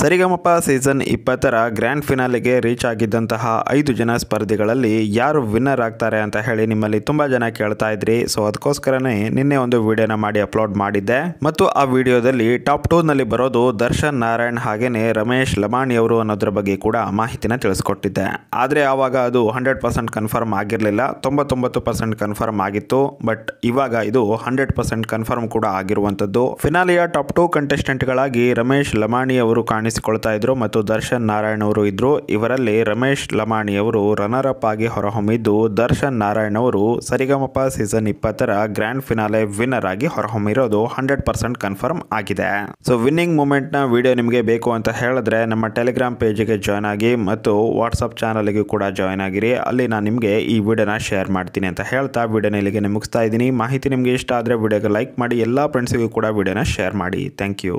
ಸರಿಗಮಪ season ಇಪ್ಪತ್ತರ grand ಫಿನಾಲೆಗೆ reach ಆಗಿದ್ದಂತಹ ಐದು ಜನ ಸ್ಪರ್ಧಿಗಳಲ್ಲಿ ಯಾರು ವಿನ್ನರ್ ಆಗ್ತಾರೆ ಅಂತ ಹೇಳಿ ನಿಮ್ಮಲ್ಲಿ ತುಂಬಾ ಜನ ಕೇಳ್ತಾ ಇದ್ರಿ ಸೊ ಅದಕ್ಕೋಸ್ಕರನೇ ನಿನ್ನೆ ಒಂದು ವಿಡಿಯೋನ ಮಾಡಿ ಅಪ್ಲೋಡ್ ಮಾಡಿದ್ದೆ ಮತ್ತು ಆ ವಿಡಿಯೋದಲ್ಲಿ ಟಾಪ್ ಟೂನಲ್ಲಿ ಬರೋದು ದರ್ಶನ್ ನಾರಾಯಣ್ ಹಾಗೇನೆ ರಮೇಶ್ ಲಮಾಣಿ ಅವರು ಅನ್ನೋದ್ರ ಬಗ್ಗೆ ಕೂಡ ಮಾಹಿತಿನ ತಿಳಿಸ್ಕೊಟ್ಟಿದ್ದೆ ಆದರೆ ಆವಾಗ ಅದು ಹಂಡ್ರೆಡ್ ಪರ್ಸೆಂಟ್ ಕನ್ಫರ್ಮ್ ಆಗಿರಲಿಲ್ಲ ತೊಂಬತ್ತೊಂಬತ್ತು ಪರ್ಸೆಂಟ್ ಕನ್ಫರ್ಮ್ ಆಗಿತ್ತು ಬಟ್ ಇವಾಗ ಇದು ಹಂಡ್ರೆಡ್ ಪರ್ಸೆಂಟ್ ಕನ್ಫರ್ಮ್ ಕೂಡ ಆಗಿರುವಂಥದ್ದು ಫಿನಾಲಿಯ ಟಾಪ್ ಟೂ ಕಂಟೆಸ್ಟೆಂಟ್ಗಳಾಗಿ ರಮೇಶ್ ಲಮಾಣಿ ಅವರು ಕಾಣಿಸಿಕೊಳ್ತಾ ಇದ್ರು ಮತ್ತು ದರ್ಶನ್ ನಾರಾಯಣ್ ಅವರು ಇದ್ದರು ಇವರಲ್ಲಿ ರಮೇಶ್ ಲಮಾಣಿಯವರು ರನರ್ ಅಪ್ ಆಗಿ ಹೊರಹೊಮ್ಮಿದ್ದು ದರ್ಶನ್ ನಾರಾಯಣ್ ಅವರು ಸರಿಗಮಪ ಸೀಸನ್ ಇಪ್ಪತ್ತರ ಗ್ರ್ಯಾಂಡ್ ಫಿನಾಲೆ ವಿನ್ನರ್ ಆಗಿ ಹೊರಹೊಮ್ಮಿರೋದು ಹಂಡ್ರೆಡ್ ಪರ್ಸೆಂಟ್ ಕನ್ಫರ್ಮ್ ಆಗಿದೆ ಸೊ ವಿನ್ನಿಂಗ್ ಮೂಮೆಂಟ್ನ ವಿಡಿಯೋ ನಿಮಗೆ ಬೇಕು ಅಂತ ಹೇಳಿದ್ರೆ ನಮ್ಮ ಟೆಲಿಗ್ರಾಮ್ ಪೇಜಿಗೆ ಜಾಯ್ನ್ ಆಗಿ ಮತ್ತು ವಾಟ್ಸಪ್ ಚಾನಲ್ಗೆ ಕೂಡ ಜಾಯ್ನ್ ಆಗಿರಿ ಅಲ್ಲಿ ನಾನು ನಿಮಗೆ ಈ ವಿಡಿಯೋನ ಶೇರ್ ಮಾಡ್ತೀನಿ ಅಂತ ಹೇಳ್ತಾ ವಿಡಿಯೋನ ಇಲ್ಲಿಗೆ ನಿಮಗಿಸ್ತಾ ಇದ್ದೀನಿ ಮಾಹಿತಿ ನಿಮಗೆ ಇಷ್ಟ ಆದರೆ ವಿಡಿಯೋಗೆ ಲೈಕ್ ಮಾಡಿ ಎಲ್ಲ ಫ್ರೆಂಡ್ಸ್ಗೂ ಕೂಡ ವಿಡಿಯೋನ ಶೇರ್ ಮಾಡಿ ಥ್ಯಾಂಕ್ ಯು